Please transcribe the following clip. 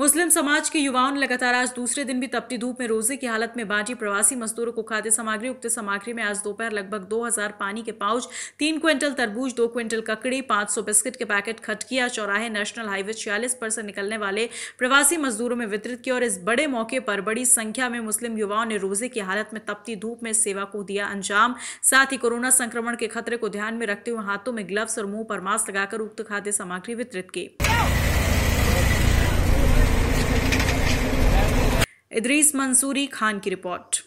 मुस्लिम समाज के युवाओं ने लगातार आज दूसरे दिन भी तपती धूप में रोजे की हालत में बांटी प्रवासी मजदूरों को खाद्य सामग्री उक्त सामग्री में आज दोपहर लगभग 2000 पानी के पाउच तीन क्विंटल तरबूज दो क्विंटल ककड़ी 500 बिस्किट के पैकेट खटकिया चौराहे नेशनल हाईवे छियालीस पर से निकलने वाले प्रवासी मजदूरों में वितरित किया और इस बड़े मौके पर बड़ी संख्या में मुस्लिम युवाओं ने रोजे की हालत में तपती धूप में सेवा को दिया अंजाम साथ ही कोरोना संक्रमण के खतरे को ध्यान में रखते हुए हाथों में ग्लव्स और मुंह पर मास्क लगाकर उक्त खाद्य सामग्री वितरित की इदरीस मंसूरी खान की रिपोर्ट